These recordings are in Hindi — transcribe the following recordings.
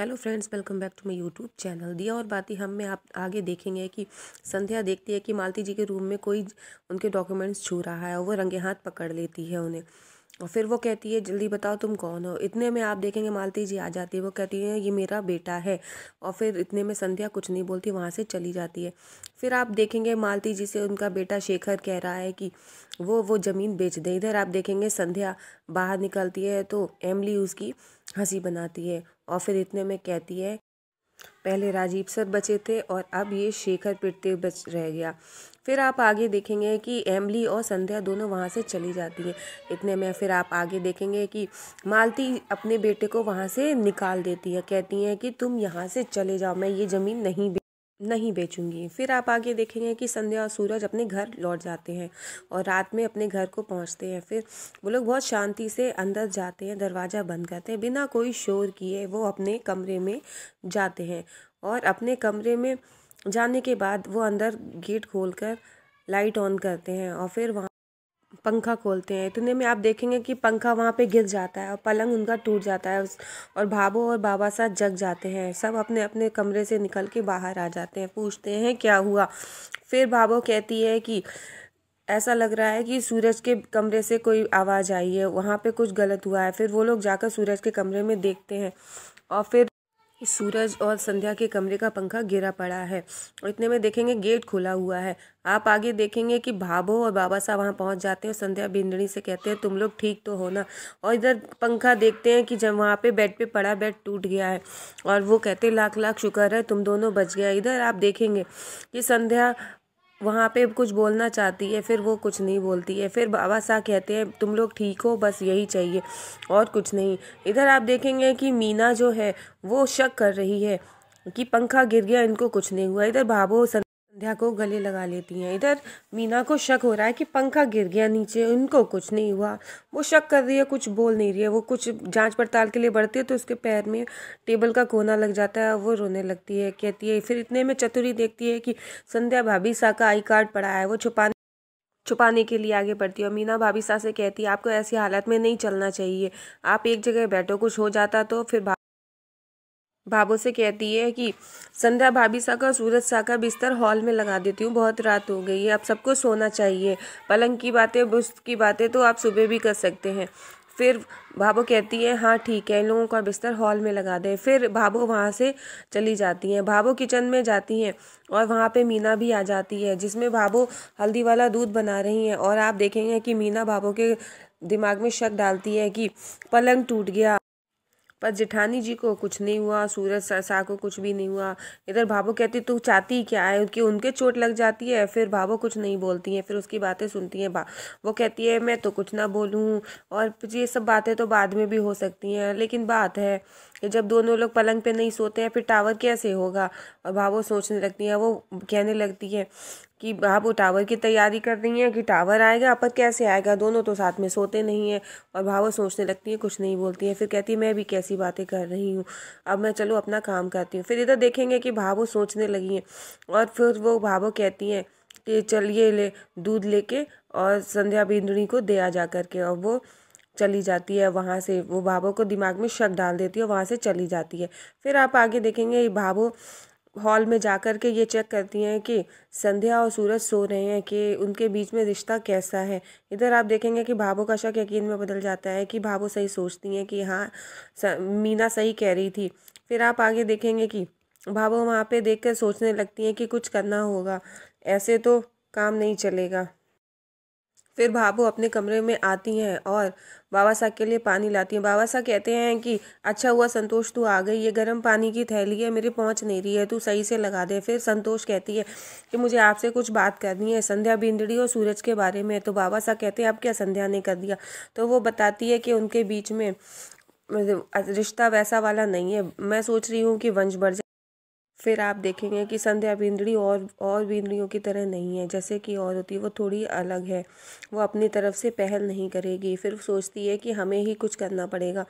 hello friends welcome back to my YouTube channel दिया और ही हम में आप आगे देखेंगे कि संध्या देखती है कि मालती जी के रूम में कोई उनके डॉक्यूमेंट्स छू रहा है और वो रंगे हाथ पकड़ लेती है उन्हें और फिर वो कहती है जल्दी बताओ तुम कौन हो इतने में आप देखेंगे मालती जी आ जाती है वो कहती है ये मेरा बेटा है और फिर इतने में संध्या कुछ नहीं बोलती वहाँ से चली जाती है फिर आप देखेंगे मालती जी से उनका बेटा शेखर कह रहा है कि वो वो ज़मीन बेच दे इधर आप देखेंगे संध्या बाहर निकलती है तो एमली उसकी हंसी बनाती है और फिर इतने में कहती है पहले राजीव सर बचे थे और अब ये शेखर पिटते बच रह गया फिर आप आगे देखेंगे कि एमली और संध्या दोनों वहाँ से चली जाती है इतने में फिर आप आगे देखेंगे कि मालती अपने बेटे को वहाँ से निकाल देती है कहती हैं कि तुम यहाँ से चले जाओ मैं ये ज़मीन नहीं नहीं बेचूंगी फिर आप आगे देखेंगे कि संध्या और सूरज अपने घर लौट जाते हैं और रात में अपने घर को पहुंचते हैं फिर वो लोग बहुत शांति से अंदर जाते हैं दरवाज़ा बंद करते हैं बिना कोई शोर किए वो अपने कमरे में जाते हैं और अपने कमरे में जाने के बाद वो अंदर गेट खोल कर लाइट ऑन करते हैं और फिर वहाँ पंखा खोलते हैं इतने में आप देखेंगे कि पंखा वहाँ पे गिर जाता है और पलंग उनका टूट जाता है और भाबो और बाबा साथ जग जाते हैं सब अपने अपने कमरे से निकल के बाहर आ जाते हैं पूछते हैं क्या हुआ फिर भाबो कहती है कि ऐसा लग रहा है कि सूरज के कमरे से कोई आवाज़ आई है वहाँ पे कुछ गलत हुआ है फिर वो लोग जाकर सूरज के कमरे में देखते हैं और फिर सूरज और संध्या के कमरे का पंखा गिरा पड़ा है और इतने में देखेंगे गेट खुला हुआ है आप आगे देखेंगे कि भाभो और बाबा साहब वहाँ पहुँच जाते हैं संध्या बिंदड़ी से कहते हैं तुम लोग ठीक तो हो ना और इधर पंखा देखते हैं कि जब वहाँ पे बेड पे पड़ा बेड टूट गया है और वो कहते लाख लाख शुक्र है तुम दोनों बच गया इधर आप देखेंगे कि संध्या वहाँ पे कुछ बोलना चाहती है फिर वो कुछ नहीं बोलती है फिर बाबा शाह कहते हैं तुम लोग ठीक हो बस यही चाहिए और कुछ नहीं इधर आप देखेंगे कि मीना जो है वो शक कर रही है कि पंखा गिर गया इनको कुछ नहीं हुआ इधर भाभो संध्या को गले लगा लेती हैं इधर मीना को शक हो रहा है कि पंखा गिर गया नीचे उनको कुछ नहीं हुआ वो शक कर रही है कुछ बोल नहीं रही है वो कुछ जांच पड़ताल के लिए बढ़ती है तो उसके पैर में टेबल का कोना लग जाता है वो रोने लगती है कहती है फिर इतने में चतुरी देखती है कि संध्या भाभी सा का आई कार्ड पड़ा है वो छुपाने छुपाने के लिए आगे बढ़ती है और मीना भाभी सा से कहती है आपको ऐसी हालत में नहीं चलना चाहिए आप एक जगह बैठो कुछ हो जाता तो फिर भाभों से कहती है कि संध्या भाभी सा का सूरज सा का बिस्तर हॉल में लगा देती हूँ बहुत रात हो गई है अब सबको सोना चाहिए पलंग की बातें बुस्त की बातें तो आप सुबह भी कर सकते हैं फिर भाभो कहती है हाँ ठीक है इन लोगों का बिस्तर हॉल में लगा दें फिर भाभो वहाँ से चली जाती हैं भाभो किचन में जाती हैं और वहाँ पे मीना भी आ जाती है जिसमें भाभो हल्दी वाला दूध बना रही हैं और आप देखेंगे कि मीना भाभो के दिमाग में शक डालती है कि पलंग टूट गया पर जेठानी जी को कुछ नहीं हुआ सूरज सरसा को कुछ भी नहीं हुआ इधर भाभो कहती तू चाहती क्या है कि उनके चोट लग जाती है फिर भाभो कुछ नहीं बोलती हैं फिर उसकी बातें सुनती हैं वो कहती है मैं तो कुछ ना बोलूँ और ये सब बातें तो बाद में भी हो सकती हैं लेकिन बात है कि जब दोनों लोग पलंग पे नहीं सोते हैं फिर टावर कैसे होगा और भावो सोचने लगती हैं वो कहने लगती है कि भाव वो टावर की तैयारी कर रही हैं कि टावर आएगा पर कैसे आएगा दोनों तो साथ में सोते नहीं हैं और भावो सोचने लगती है कुछ नहीं बोलती है फिर कहती है मैं भी कैसी बातें कर रही हूँ अब मैं चलो अपना काम करती हूँ फिर इधर देखेंगे कि भावो सोचने लगी हैं और फिर वो भावो कहती हैं कि चलिए ले दूध लेके और संध्या बिंदुनी को दिया जा करके और वो चली जाती है वहाँ से वो भाभों को दिमाग में शक डाल देती है वहाँ से चली जाती है फिर आप आगे देखेंगे ये भाभो हॉल में जा कर के ये चेक करती हैं कि संध्या और सूरज सो रहे हैं कि उनके बीच में रिश्ता कैसा है इधर आप देखेंगे कि भावो का शक यकीन में बदल जाता है कि भाभो सही सोचती हैं कि हाँ मीना सही कह रही थी फिर आप आगे देखेंगे कि भाभो वहाँ पे देख कर सोचने लगती हैं कि कुछ करना होगा ऐसे तो काम नहीं चलेगा फिर भाभू अपने कमरे में आती हैं और बाबा साहब के लिए पानी लाती हैं बाबा साहब कहते हैं कि अच्छा हुआ संतोष तू आ गई ये गर्म पानी की थैली है मेरी पहुंच नहीं रही है तू सही से लगा दे फिर संतोष कहती है कि मुझे आपसे कुछ बात करनी है संध्या बिंदड़ी और सूरज के बारे में तो बाबा साहब कहते हैं आप क्या संध्या ने कर दिया तो वो बताती है कि उनके बीच में मतलब, रिश्ता वैसा वाला नहीं है मैं सोच रही हूँ कि वंश बढ़ फिर आप देखेंगे कि संध्या बिंदड़ी और और बिंदड़ियों की तरह नहीं है जैसे कि और होती है वो थोड़ी अलग है वो अपनी तरफ से पहल नहीं करेगी फिर सोचती है कि हमें ही कुछ करना पड़ेगा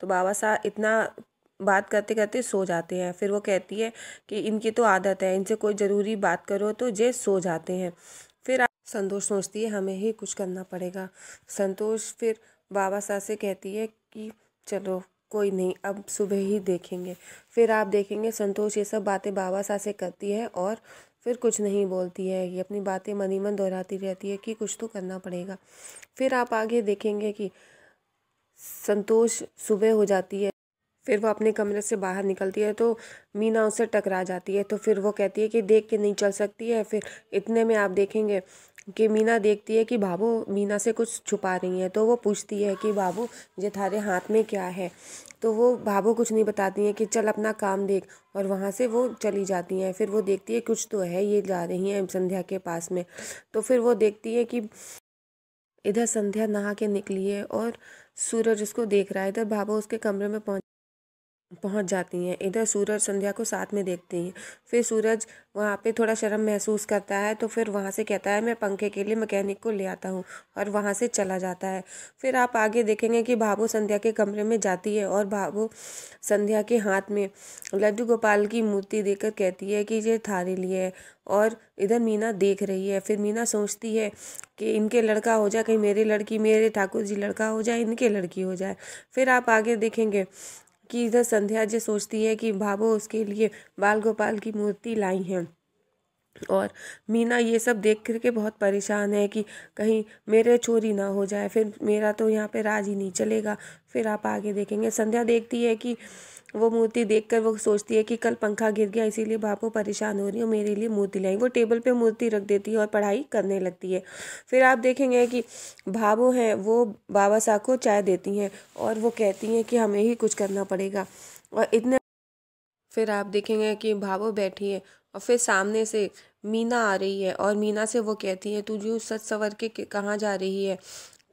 तो बाबा साहब इतना बात करते करते सो जाते हैं फिर वो कहती है कि इनकी तो आदत है इनसे कोई ज़रूरी बात करो तो ये सो जाते हैं फिर संतोष सोचती है हमें ही कुछ करना पड़ेगा संतोष फिर बाबा साहब से कहती है कि चलो कोई नहीं अब सुबह ही देखेंगे फिर आप देखेंगे संतोष ये सब बातें बाबा सा से करती है और फिर कुछ नहीं बोलती है ये अपनी बातें मनी मन दोहराती रहती है कि कुछ तो करना पड़ेगा फिर आप आगे देखेंगे कि संतोष सुबह हो जाती है फिर वो अपने कमरे से बाहर निकलती है तो मीना उससे टकरा जाती है तो फिर वो कहती है कि देख के नहीं चल सकती है फिर इतने में आप देखेंगे कि मीना देखती है कि बाबू मीना से कुछ छुपा रही है तो वो पूछती है कि बाबू ये थारे हाथ में क्या है तो वो बाबू कुछ नहीं बताती हैं कि चल अपना काम देख और वहाँ से वो चली जाती हैं फिर वो देखती है कुछ तो है ये जा रही हैं संध्या के पास में तो फिर वो देखती है कि इधर संध्या नहा के निकली है और सूरज उसको देख रहा है इधर बाबू उसके कमरे में पहुँच पहुंच जाती हैं इधर सूरज संध्या को साथ में देखती हैं फिर सूरज वहाँ पे थोड़ा शर्म महसूस करता है तो फिर वहाँ से कहता है मैं पंखे के लिए मैकेनिक को ले आता हूँ और वहाँ से चला जाता है फिर आप आगे देखेंगे कि भाभो संध्या के कमरे में जाती है और भाभो संध्या के हाथ में लड्डू गोपाल की मूर्ति देकर कहती है कि ये थारे लिए है और इधर मीना देख रही है फिर मीना सोचती है कि इनके लड़का हो जाए कहीं मेरी लड़की मेरे ठाकुर जी लड़का हो जाए इनके लड़की हो जाए फिर आप आगे देखेंगे कि इधर संध्या जी सोचती है कि भाभो उसके लिए बाल गोपाल की मूर्ति लाई है और मीना ये सब देख करके के बहुत परेशान है कि कहीं मेरे चोरी ना हो जाए फिर मेरा तो यहाँ पे राज ही नहीं चलेगा फिर आप आगे देखेंगे संध्या देखती है कि वो मूर्ति देखकर वो सोचती है कि कल पंखा गिर गया इसीलिए बापू परेशान हो रही हो मेरे लिए मूर्ति लाई वो टेबल पे मूर्ति रख देती है और पढ़ाई करने लगती है फिर आप देखेंगे कि भाबू हैं वो बाबा साहब को चाय देती हैं और वो कहती हैं कि हमें ही कुछ करना पड़ेगा और इतने फिर आप देखेंगे कि भावो बैठी है और फिर सामने से मीना आ रही है और मीना से वो कहती है तू जो सच सवर के कहाँ जा रही है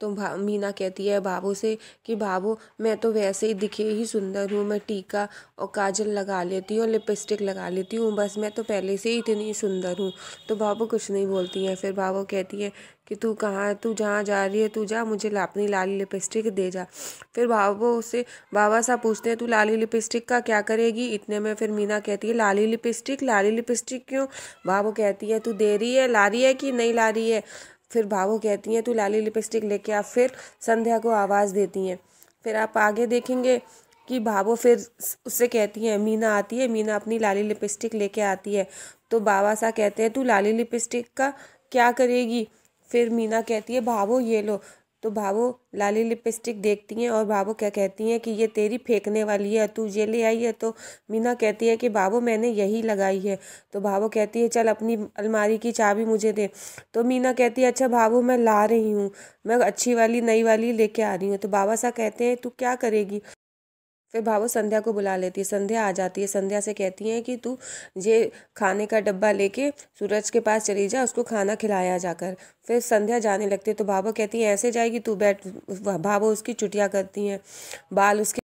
तो मीना कहती है बाबू से कि बाबू मैं तो वैसे ही दिखे ही सुंदर हूँ मैं टीका और काजल लगा लेती हूँ लिपस्टिक लगा लेती हूँ बस मैं तो पहले से ही इतनी सुंदर हूँ तो बाबू कुछ नहीं बोलती हैं फिर बाबू कहती है कि तू कहाँ तू जहाँ जा रही है तू जा मुझे अपनी लाली लिपस्टिक दे जा फिर बाबू उससे बाबा साहब पूछते हैं तू लाली लिपस्टिक का क्या करेगी इतने में फिर मीना कहती है लाली लिपस्टिक लाली लिपस्टिक क्यों बाबू कहती है तू दे रही है ला रही है कि नहीं ला रही है फिर भावो कहती हैं तू लाली लिपस्टिक लेके आ फिर संध्या को आवाज़ देती हैं फिर आप आगे देखेंगे कि भावो फिर उससे कहती हैं मीना आती है मीना अपनी लाली लिपस्टिक लेके आती है तो बाबा सा कहते हैं तू लाली लिपस्टिक का क्या करेगी फिर मीना कहती है भावो ये लो तो भावो लाली लिपस्टिक देखती हैं और भावो क्या कहती हैं कि ये तेरी फेंकने वाली है तू ये ले आई है तो मीना कहती है कि भावो मैंने यही लगाई है तो भावो कहती है चल अपनी अलमारी की चाबी मुझे दे तो मीना कहती है अच्छा भावो मैं ला रही हूँ मैं अच्छी वाली नई वाली लेके आ रही हूँ तो बाबा साहब कहते हैं तू क्या करेगी फिर भावो संध्या को बुला लेती है संध्या आ जाती है संध्या से कहती है कि तू ये खाने का डब्बा लेके सूरज के पास चली जा उसको खाना खिलाया जाकर फिर संध्या जाने लगती है तो भावो कहती है ऐसे जाएगी तू बैठ भावो उसकी चुटिया करती हैं बाल उसके